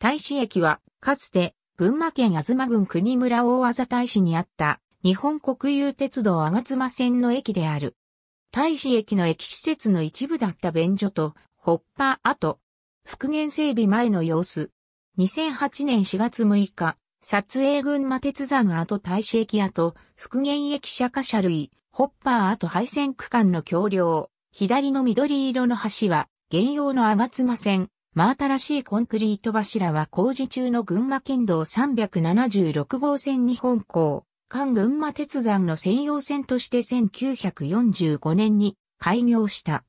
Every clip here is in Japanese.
大使駅は、かつて、群馬県東郡国村大技大使にあった、日本国有鉄道吾妻線の駅である。大使駅の駅施設の一部だった便所と、ホッパー跡、復元整備前の様子。2008年4月6日、撮影群馬鉄山跡大使駅跡、復元駅車・貨車類、ホッパー跡廃線区間の橋梁、左の緑色の橋は、現用の吾妻線、真新しいコンクリート柱は工事中の群馬県道376号線に本港、関群馬鉄山の専用線として1945年に開業した。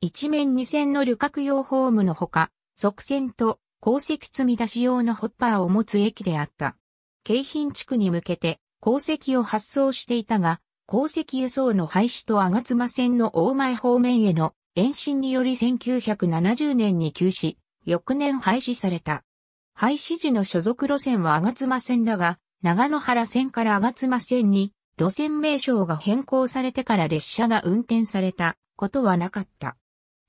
一面二線の旅客用ホームのほか、側線と鉱石積み出し用のホッパーを持つ駅であった。京浜地区に向けて鉱石を発送していたが、鉱石輸送の廃止と吾妻線の大前方面への延伸により1970年に休止、翌年廃止された。廃止時の所属路線は吾妻線だが、長野原線から吾妻線に路線名称が変更されてから列車が運転されたことはなかった。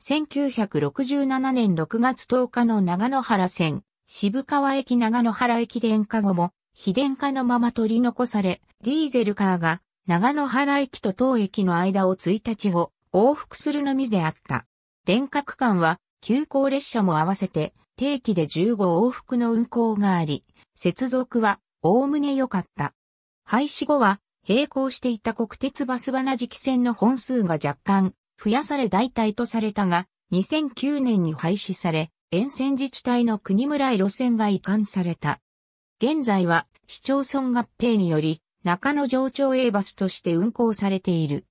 1967年6月10日の長野原線、渋川駅長野原駅電化後も、非電化のまま取り残され、ディーゼルカーが長野原駅と当駅の間を1日後、往復するのみであった。電化区間は急行列車も合わせて定期で15往復の運行があり、接続はおおむね良かった。廃止後は並行していた国鉄バス花時期線の本数が若干増やされ代替とされたが、2009年に廃止され、沿線自治体の国村へ路線が移管された。現在は市町村合併により、中野上町営バスとして運行されている。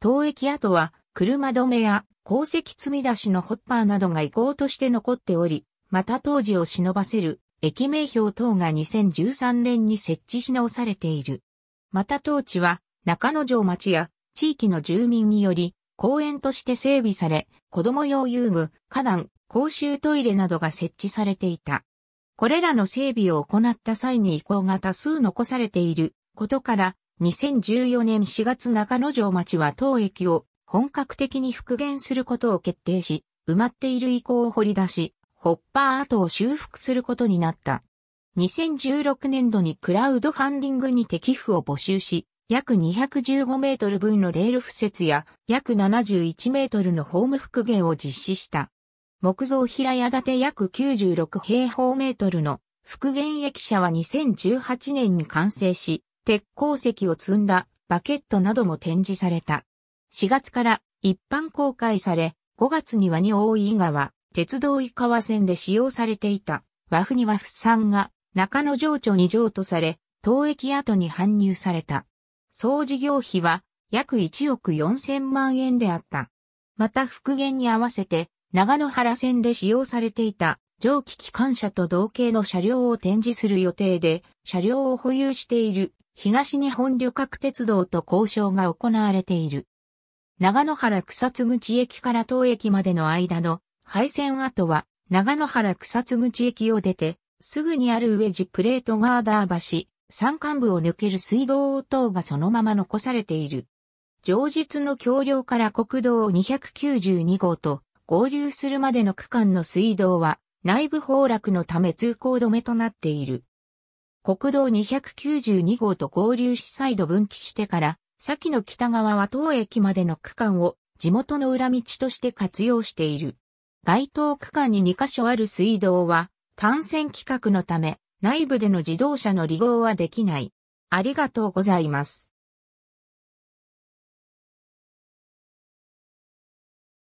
当駅跡は車止めや鉱石積み出しのホッパーなどが遺構として残っており、また当時を忍ばせる駅名標等が2013年に設置し直されている。また当地は中野城町や地域の住民により公園として整備され、子供用遊具、花壇、公衆トイレなどが設置されていた。これらの整備を行った際に遺構が多数残されていることから、2014年4月中野城町は当駅を本格的に復元することを決定し、埋まっている遺構を掘り出し、ホッパー跡を修復することになった。2016年度にクラウドファンディングにて寄付を募集し、約215メートル分のレール敷設や約71メートルのホーム復元を実施した。木造平屋建て約96平方メートルの復元駅舎は2018年に完成し、鉄鉱石を積んだバケットなども展示された。4月から一般公開され、5月にはに大井川、鉄道井川線で使用されていた、和府には府産が中野城町に譲渡され、当駅跡に搬入された。総事業費は約1億4000万円であった。また復元に合わせて、長野原線で使用されていた蒸気機関車と同型の車両を展示する予定で、車両を保有している東日本旅客鉄道と交渉が行われている。長野原草津口駅から当駅までの間の廃線跡は、長野原草津口駅を出て、すぐにある上地プレートガーダー橋、山間部を抜ける水道等がそのまま残されている。上日の橋梁から国道292号と合流するまでの区間の水道は内部崩落のため通行止めとなっている。国道292号と合流し再度分岐してから先の北側は当駅までの区間を地元の裏道として活用している。該当区間に2カ所ある水道は、単線規格のため、内部での自動車の利用はできない。ありがとうございます。